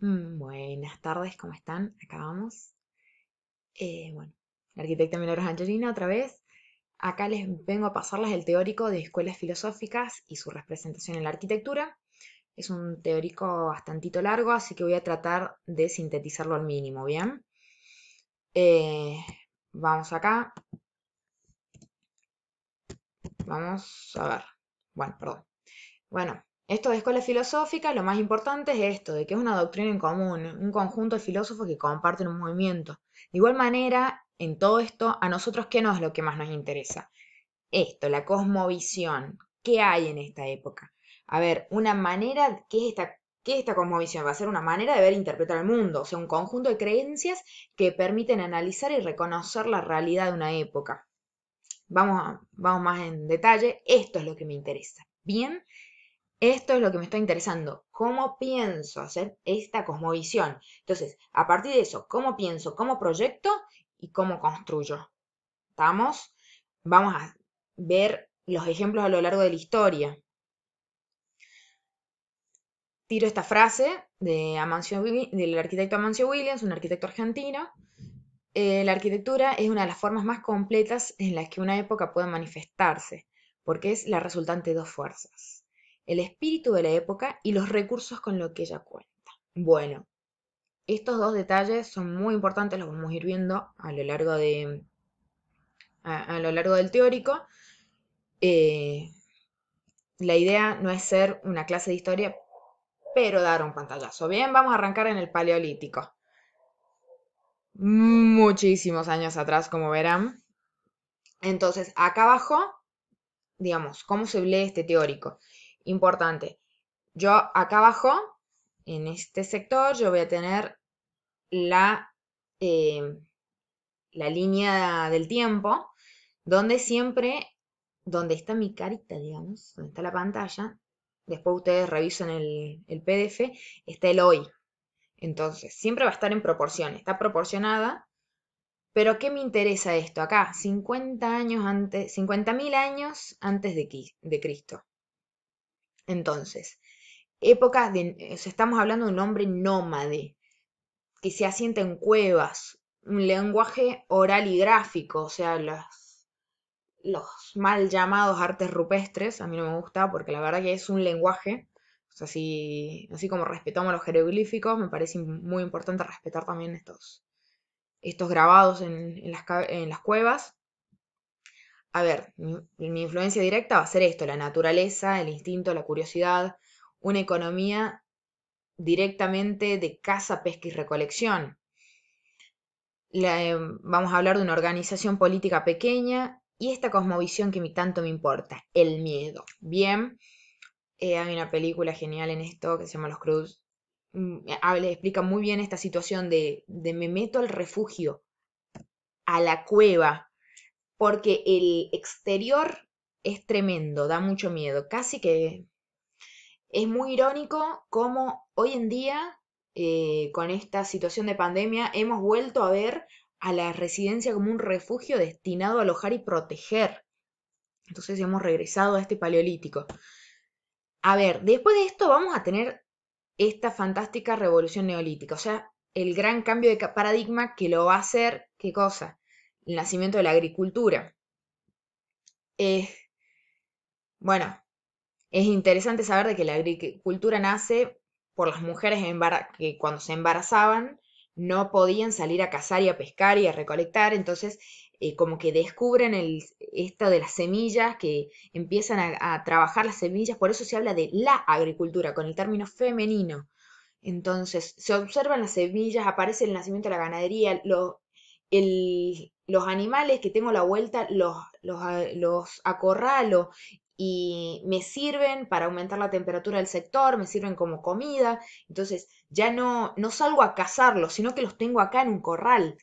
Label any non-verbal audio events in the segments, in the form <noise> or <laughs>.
Mm, buenas tardes, ¿cómo están? Acá vamos. Eh, bueno, la arquitecta Milagros Angelina otra vez. Acá les vengo a pasarles el teórico de escuelas filosóficas y su representación en la arquitectura. Es un teórico bastantito largo, así que voy a tratar de sintetizarlo al mínimo, ¿bien? Eh, vamos acá. Vamos a ver. Bueno, perdón. Bueno, esto de escuela filosófica, lo más importante es esto, de que es una doctrina en común, un conjunto de filósofos que comparten un movimiento. De igual manera, en todo esto, a nosotros, ¿qué no es lo que más nos interesa? Esto, la cosmovisión. ¿Qué hay en esta época? A ver, una manera, ¿qué es esta, cosmovisión? Va a ser una manera de ver e interpretar el mundo, o sea, un conjunto de creencias que permiten analizar y reconocer la realidad de una época. Vamos, vamos más en detalle, esto es lo que me interesa. Bien, esto es lo que me está interesando, cómo pienso hacer esta cosmovisión. Entonces, a partir de eso, cómo pienso, cómo proyecto y cómo construyo. ¿Estamos? Vamos a ver los ejemplos a lo largo de la historia. Tiro esta frase de del arquitecto Amancio Williams, un arquitecto argentino. Eh, la arquitectura es una de las formas más completas en las que una época puede manifestarse, porque es la resultante de dos fuerzas el espíritu de la época y los recursos con los que ella cuenta. Bueno, estos dos detalles son muy importantes, los vamos a ir viendo a lo largo, de, a, lo largo del teórico. Eh, la idea no es ser una clase de historia, pero dar un pantallazo. Bien, vamos a arrancar en el Paleolítico. Muchísimos años atrás, como verán. Entonces, acá abajo, digamos, ¿cómo se lee este teórico? importante. Yo acá abajo, en este sector, yo voy a tener la, eh, la línea del tiempo, donde siempre, donde está mi carita, digamos, donde está la pantalla, después ustedes revisan el, el PDF, está el hoy. Entonces, siempre va a estar en proporción, está proporcionada pero ¿qué me interesa esto? Acá, 50 años antes, 50.000 años antes de, de, Cristo. Entonces, épocas, de, eh, estamos hablando de un hombre nómade, que se asienta en cuevas, un lenguaje oral y gráfico, o sea, los, mal llamados artes rupestres, a mí no me gusta porque la verdad que es un lenguaje, o sea, así, así como respetamos los jeroglíficos, me parece muy importante respetar también estos, estos grabados en las cuevas a ver, mi, influencia directa va a ser esto, la naturaleza, el instinto, la curiosidad, una economía directamente de caza, pesca y recolección. Eh, vamos a hablar de una organización política pequeña y esta cosmovisión que tanto me importa, el miedo. Bien, eh, hay una película genial en esto que se llama Los Cruz. Mm, eh, Les explica muy bien esta situación de, de me meto al refugio, a la cueva, porque el exterior es tremendo, da mucho miedo, casi que es muy irónico cómo hoy en día, eh, con esta situación de pandemia, hemos vuelto a ver a la residencia como un refugio destinado a alojar y proteger. Entonces hemos regresado a este paleolítico. A ver, después de esto vamos a tener esta fantástica revolución neolítica, o sea, el gran cambio de paradigma que lo va a hacer, ¿qué cosa? el nacimiento de la agricultura. bueno, es interesante saber de que la agricultura nace por las mujeres que cuando se embarazaban no podían salir a cazar y a pescar y a recolectar, entonces eh, como que descubren el, esto de las semillas, que empiezan a, trabajar las semillas, por eso se habla de la agricultura con el término femenino. Entonces se observan las semillas, aparece el nacimiento de la ganadería, los los animales que tengo la vuelta los, acorralo y me sirven para aumentar la temperatura del sector, me sirven como comida, entonces ya no, no salgo a cazarlos, sino que los tengo acá en un corral.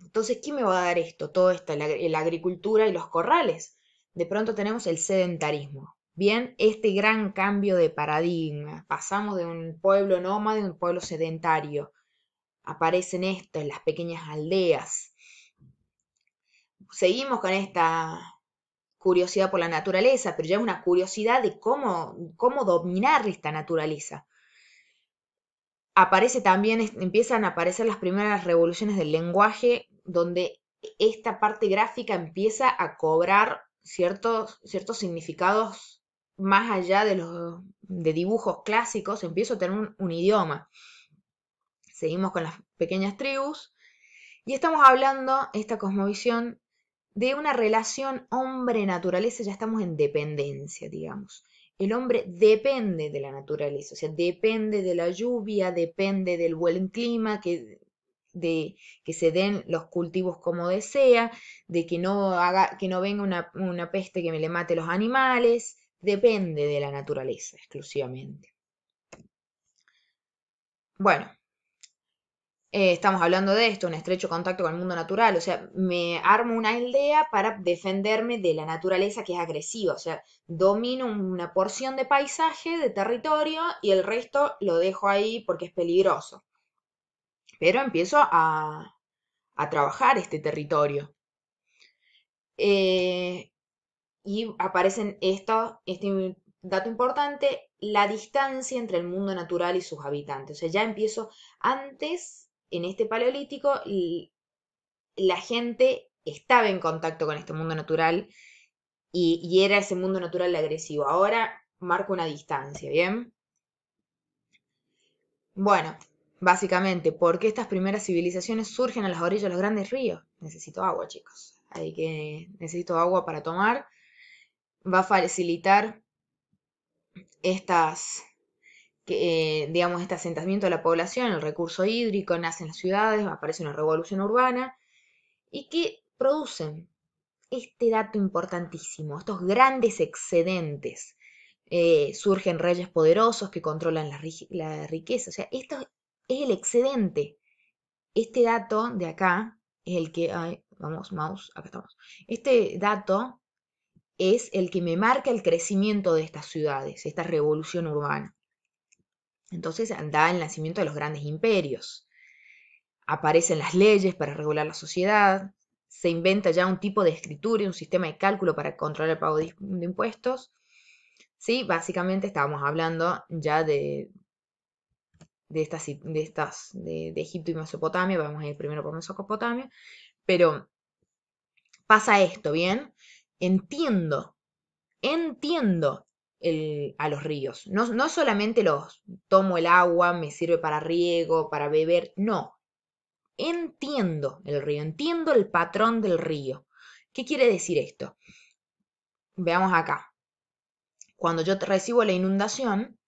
Entonces, ¿qué me va a dar esto? Todo esto, la, la agricultura y los corrales. De pronto tenemos el sedentarismo. Bien, este gran cambio de paradigma. Pasamos de un pueblo nómade a un pueblo sedentario aparecen estas en las pequeñas aldeas. Seguimos con esta curiosidad por la naturaleza, pero ya es una curiosidad de cómo, cómo dominar esta naturaleza. Aparece también, empiezan a aparecer las primeras revoluciones del lenguaje, donde esta parte gráfica empieza a cobrar ciertos, ciertos significados más allá de los de dibujos clásicos, empiezo a tener un idioma seguimos con las pequeñas tribus, y estamos hablando, esta cosmovisión, de una relación hombre-naturaleza, ya estamos en dependencia, digamos. El hombre depende de la naturaleza, o sea, depende de la lluvia, depende del buen clima, que, de que se den los cultivos como desea, de que no, haga, que no venga una, una peste que me le mate los animales, depende de la naturaleza exclusivamente. Bueno, eh, estamos hablando de esto, un estrecho contacto con el mundo natural, o sea, me armo una aldea para defenderme de la naturaleza que es agresiva, o sea, domino una porción de paisaje, de territorio, y el resto lo dejo ahí porque es peligroso. Pero empiezo a, a trabajar este territorio. Eh, y aparecen esto este dato importante, la distancia entre el mundo natural y sus habitantes. O sea, ya empiezo antes en este paleolítico la gente estaba en contacto con este mundo natural y, era ese mundo natural agresivo. Ahora marco una distancia, ¿bien? Bueno, básicamente, ¿por qué estas primeras civilizaciones surgen a las orillas de los grandes ríos? Necesito agua, chicos. Hay que necesito agua para tomar. Va a facilitar estas que, eh, digamos, este asentamiento de la población, el recurso hídrico, nacen las ciudades, aparece una revolución urbana, y que producen este dato importantísimo, estos grandes excedentes. Eh, surgen reyes poderosos que controlan la, riqueza, o sea, esto es el excedente. Este dato de acá es el que... vamos, mouse, acá estamos. Este dato es el que me marca el crecimiento de estas ciudades, esta revolución urbana. Entonces da el nacimiento de los grandes imperios. Aparecen las leyes para regular la sociedad, se inventa ya un tipo de escritura y un sistema de cálculo para controlar el pago de impuestos. Sí, básicamente estábamos hablando ya de, de estas, de, de, Egipto y Mesopotamia, vamos a ir primero por Mesopotamia, pero pasa esto, ¿bien? Entiendo, entiendo a los ríos. No, no solamente los tomo el agua, me sirve para riego, para beber, no. Entiendo el río, entiendo el patrón del río. ¿Qué quiere decir esto? Veamos acá. Cuando yo recibo la inundación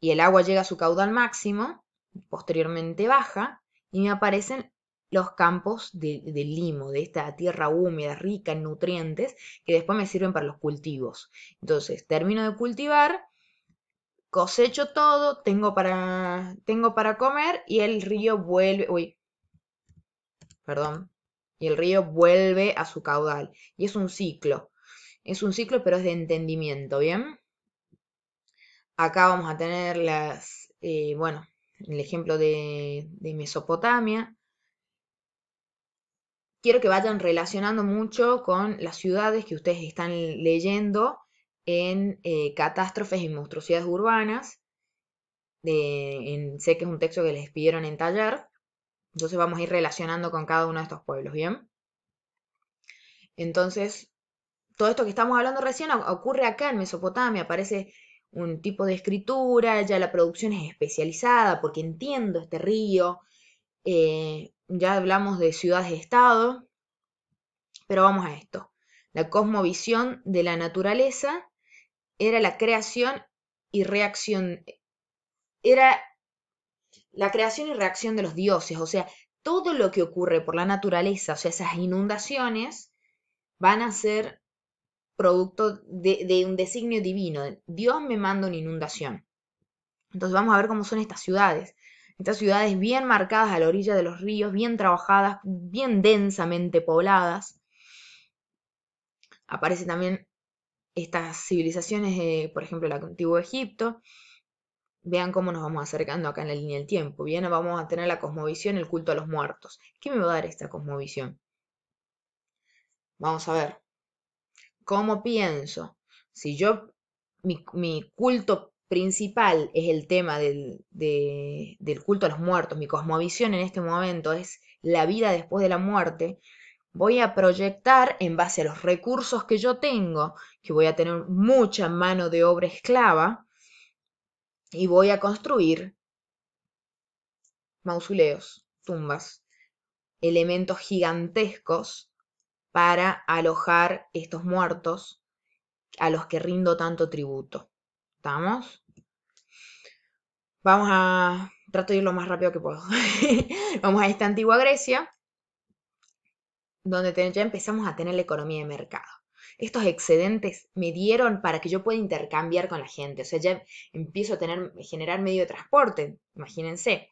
y el agua llega a su caudal máximo, posteriormente baja, y me aparecen los campos de limo, de esta tierra húmeda, rica en nutrientes, que después me sirven para los cultivos. Entonces, termino de cultivar, cosecho todo, tengo para, tengo para comer y el río vuelve, uy, perdón, y el río vuelve a su caudal. Y es un ciclo, es un ciclo pero es de entendimiento, ¿bien? Acá vamos a tener las, eh, bueno, el ejemplo de Mesopotamia, quiero que vayan relacionando mucho con las ciudades que ustedes están leyendo en eh, Catástrofes y Monstruosidades Urbanas. sé que es un texto que les pidieron en taller. Entonces vamos a ir relacionando con cada uno de estos pueblos, ¿bien? Entonces, todo esto que estamos hablando recién ocurre acá en Mesopotamia, aparece un tipo de escritura, ya la producción es especializada porque entiendo este río, eh, ya hablamos de ciudades-estado, de pero vamos a esto. La cosmovisión de la naturaleza era la creación y reacción, era la creación y reacción de los dioses, o sea, todo lo que ocurre por la naturaleza, o sea, esas inundaciones, van a ser producto de, de, un designio divino. Dios me manda una inundación. Entonces vamos a ver cómo son estas ciudades. Estas ciudades bien marcadas a la orilla de los ríos, bien trabajadas, bien densamente pobladas. Aparecen también estas civilizaciones por ejemplo, el antiguo Egipto. Vean cómo nos vamos acercando acá en la línea del tiempo. Bien, vamos a tener la cosmovisión, el culto a los muertos. ¿Qué me va a dar esta cosmovisión? Vamos a ver. ¿Cómo pienso? Si yo, mi, mi culto principal es el tema del, culto a los muertos, mi cosmovisión en este momento es la vida después de la muerte, voy a proyectar en base a los recursos que yo tengo, que voy a tener mucha mano de obra esclava, y voy a construir mausoleos, tumbas, elementos gigantescos para alojar estos muertos a los que rindo tanto tributo. ¿Estamos? Vamos a... Trato de ir lo más rápido que puedo. <laughs> Vamos a esta antigua Grecia, donde ya empezamos a tener la economía de mercado. Estos excedentes me dieron para que yo pueda intercambiar con la gente. O sea, ya empiezo a tener, generar medio de transporte, imagínense.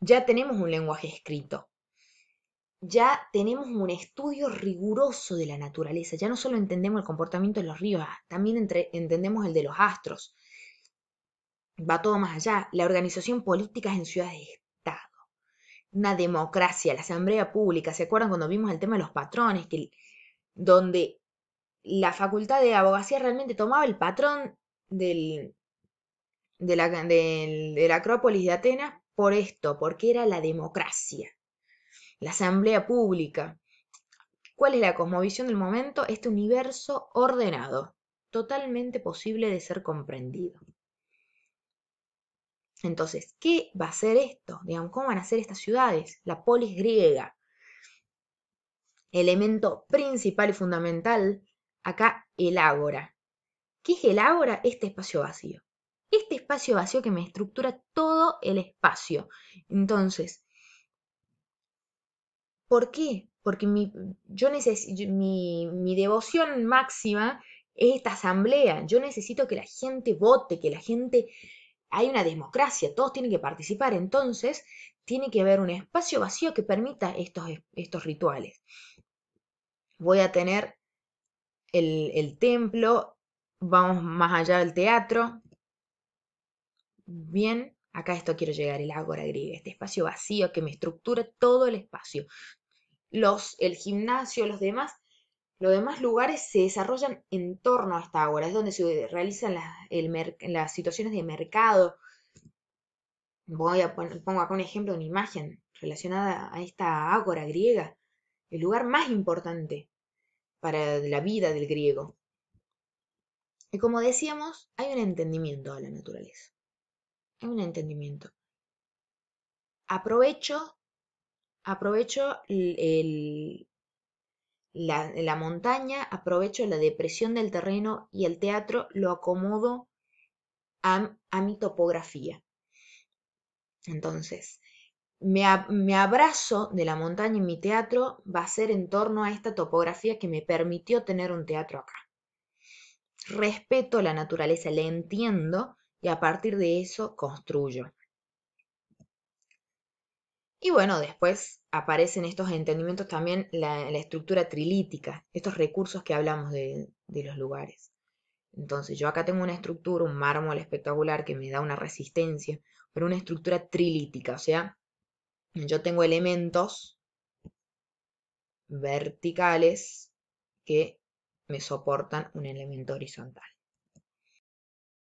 Ya tenemos un lenguaje escrito ya tenemos un estudio riguroso de la naturaleza, ya no solo entendemos el comportamiento de los ríos, ah, también entendemos el de los astros. Va todo más allá. La organización política es en ciudades de Estado. Una democracia, la asamblea pública. ¿Se acuerdan cuando vimos el tema de los patrones? Que, donde la facultad de abogacía realmente tomaba el patrón del, de la Acrópolis de Atenas por esto, porque era la democracia la asamblea pública. ¿Cuál es la cosmovisión del momento? Este universo ordenado, totalmente posible de ser comprendido. Entonces, ¿qué va a ser esto? Digamos, ¿Cómo van a ser estas ciudades? La polis griega, elemento principal y fundamental, acá el ágora. ¿Qué es el ágora? Este espacio vacío. Este espacio vacío que me estructura todo el espacio. Entonces, ¿Por qué? Porque mi, yo mi, mi devoción máxima es esta asamblea. Yo necesito que la gente vote, que la gente... Hay una democracia, todos tienen que participar. Entonces, tiene que haber un espacio vacío que permita estos, estos rituales. Voy a tener el, el templo, vamos más allá del teatro. Bien, acá esto quiero llegar, el ágora griega, este espacio vacío que me estructura todo el espacio, los, el gimnasio, los demás, los demás lugares se desarrollan en torno a esta ágora, es donde se realizan las situaciones de mercado. Voy a pongo acá un ejemplo, una imagen relacionada a esta ágora griega, el lugar más importante para la vida del griego. Y como decíamos, hay un entendimiento a la naturaleza. Hay un entendimiento. Aprovecho aprovecho la, montaña, aprovecho la depresión del terreno y el teatro lo acomodo a, mi topografía. Entonces, me, me, abrazo de la montaña y mi teatro va a ser en torno a esta topografía que me permitió tener un teatro acá. Respeto la naturaleza, la entiendo y a partir de eso construyo. Y bueno, después aparecen estos entendimientos también, la, estructura trilítica, estos recursos que hablamos de, de los lugares. Entonces yo acá tengo una estructura, un mármol espectacular que me da una resistencia, pero una estructura trilítica, o sea, yo tengo elementos verticales que me soportan un elemento horizontal.